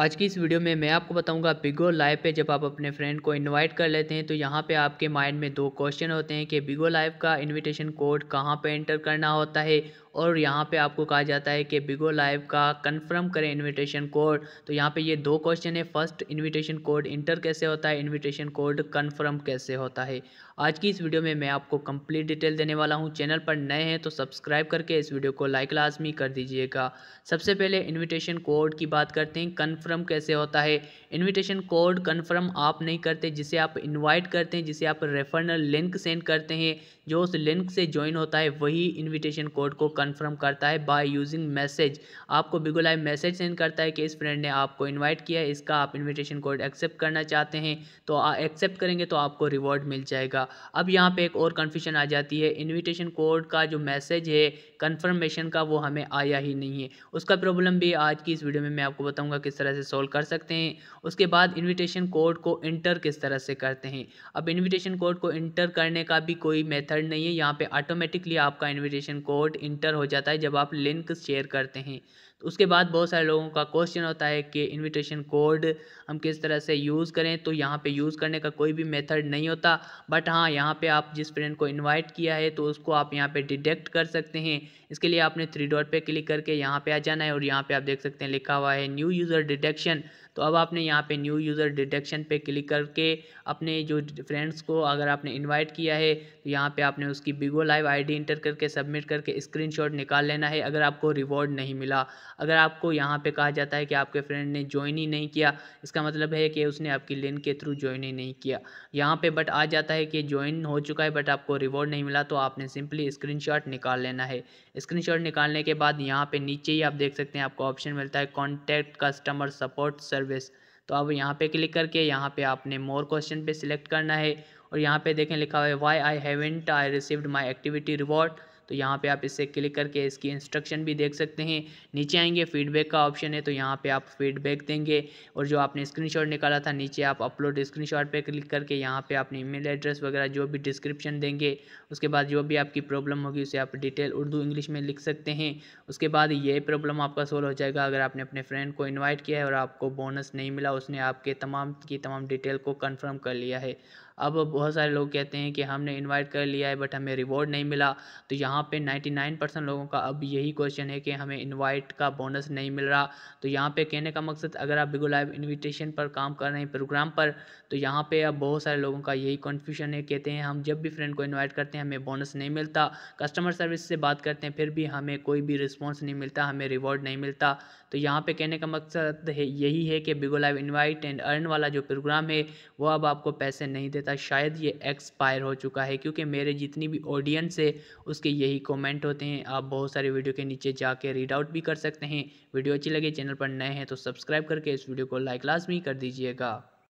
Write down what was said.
आज की इस वीडियो में मैं आपको बताऊंगा बिगो लाइव पे जब आप अपने फ्रेंड को इनवाइट कर लेते हैं तो यहाँ पे आपके माइंड में दो क्वेश्चन होते हैं कि बिगो लाइव का इनविटेशन कोड कहाँ पे एंटर करना होता है और यहाँ पे आपको कहा जाता है कि बिगो लाइव का कंफर्म करें इनविटेशन कोड तो यहाँ पे ये दो क्वेश्चन है फर्स्ट इन्विटेशन कोड इंटर कैसे होता है इन्विटेशन कोड कन्फर्म कैसे होता है आज की इस वीडियो में मैं आपको कम्प्लीट डिटेल देने वाला हूँ चैनल पर नए हैं तो सब्सक्राइब करके इस वीडियो को लाइक लाजमी कर दीजिएगा सबसे पहले इन्विटेशन कोड की बात करते हैं कन्फर्म कन्फर्म कैसे होता है इनविटेशन कोड कन्फर्म आप नहीं करते जिसे आप इनवाइट करते हैं जिसे आप रेफरल लिंक सेंड करते हैं जो उस लिंक से ज्वाइन होता है वही इनविटेशन कोड को कन्फर्म करता है बाय यूजिंग मैसेज आपको बिगो मैसेज सेंड करता है कि इस फ्रेंड ने आपको इन्वाइट किया है इसका आप इन्विटेशन कोड एक्सेप्ट करना चाहते हैं तो एक्सेप्ट करेंगे तो आपको रिवॉर्ड मिल जाएगा अब यहाँ पे एक और कन्फ्यूजन आ जाती है इन्विटेशन कोड का जो मैसेज है कन्फर्मेशन का वो हमें आया ही नहीं है उसका प्रॉब्लम भी आज की इस वीडियो में मैं आपको बताऊँगा किस तरह से से सोल्व कर सकते हैं उसके बाद इनविटेशन कोड को इंटर किस तरह से करते हैं अब इनविटेशन कोड को इंटर करने का भी कोई मेथड नहीं है यहाँ पे ऑटोमेटिकली आपका इनविटेशन कोड इंटर हो जाता है जब आप लिंक शेयर करते हैं तो उसके बाद बहुत सारे लोगों का क्वेश्चन होता है कि इनविटेशन कोड हम किस तरह से यूज़ करें तो यहाँ पे यूज़ करने का कोई भी मेथड नहीं होता बट हाँ यहाँ पे आप जिस फ्रेंड को इनवाइट किया है तो उसको आप यहाँ पे डिटेक्ट कर सकते हैं इसके लिए आपने थ्री डॉट पे क्लिक करके यहाँ पे आ जाना है और यहाँ पे आप देख सकते हैं लिखा हुआ है न्यू यूज़र डिटेक्ट डिटेक्शन तो अब आपने यहाँ पे न्यू यूज़र डिटेक्शन पे क्लिक करके अपने जो फ्रेंड्स को अगर आपने इनवाइट किया है तो यहाँ पे आपने उसकी बिगो लाइव आईडी इंटर करके सबमिट करके स्क्रीनशॉट निकाल लेना है अगर आपको रिवॉर्ड नहीं मिला अगर आपको यहाँ पे कहा जाता है कि आपके फ्रेंड ने ज्वाइन ही नहीं किया इसका मतलब है कि उसने आपकी लिंक के थ्रू ज्वाइन ही नहीं किया यहाँ पर बट आ जाता है कि ज्वाइन हो चुका है बट आपको रिवॉर्ड नहीं मिला तो आपने सिंपली स्क्रीन निकाल लेना है स्क्रीन निकालने के बाद यहाँ पर नीचे ही आप देख सकते हैं आपको ऑप्शन मिलता है कॉन्टैक्ट कस्टमर सपोर्ट सर्विस तो अब यहाँ पे क्लिक करके यहाँ पे आपने मोर क्वेश्चन पे सिलेक्ट करना है और यहाँ पे देखें लिखा हुआ है why I haven't I received my activity reward तो यहाँ पे आप इसे क्लिक करके इसकी इंस्ट्रक्शन भी देख सकते हैं नीचे आएंगे फीडबैक का ऑप्शन है तो यहाँ पे आप फीडबैक देंगे और जो आपने स्क्रीनशॉट निकाला था नीचे आप अपलोड स्क्रीनशॉट पे क्लिक करके यहाँ पे अपनी ईमेल एड्रेस वगैरह जो भी डिस्क्रिप्शन देंगे उसके बाद जो भी आपकी प्रॉब्लम होगी उसे आप डिटेल उर्दू इंग्लिश में लिख सकते हैं उसके बाद ये प्रॉब्लम आपका सोल्व हो जाएगा अगर आपने अपने फ्रेंड को इन्वाइट किया है और आपको बोनस नहीं मिला उसने आपके तमाम की तमाम डिटेल को कन्फर्म कर लिया है अब बहुत सारे लोग कहते हैं कि हमने इनवाइट कर लिया है बट हमें रिवॉर्ड नहीं मिला तो यहाँ पे 99 परसेंट लोगों का अब यही क्वेश्चन है कि हमें इनवाइट का बोनस नहीं मिल रहा तो यहाँ पे कहने का मकसद अगर आप बिगो लाइव इन्विटेशन पर काम कर रहे हैं प्रोग्राम पर तो यहाँ पे अब बहुत सारे लोगों का यही कन्फ्यूजन है कहते हैं हम जब भी फ्रेंड को इन्वाइट करते हैं हमें बोनस नहीं मिलता कस्टमर सर्विस से बात करते हैं फिर भी हमें कोई भी रिस्पॉन्स नहीं मिलता हमें रिवॉर्ड नहीं मिलता तो यहाँ पर कहने का मकसद है यही है कि Bigo Live invite and earn वाला जो प्रोग्राम है वो अब आपको पैसे नहीं देता देता शायद ये एक्सपायर हो चुका है क्योंकि मेरे जितनी भी ऑडियंस है उसके यही कमेंट होते हैं आप बहुत सारे वीडियो के नीचे जाके रीड आउट भी कर सकते हैं वीडियो अच्छी लगे चैनल पर नए हैं तो सब्सक्राइब करके इस वीडियो को लाइक लाजमी कर दीजिएगा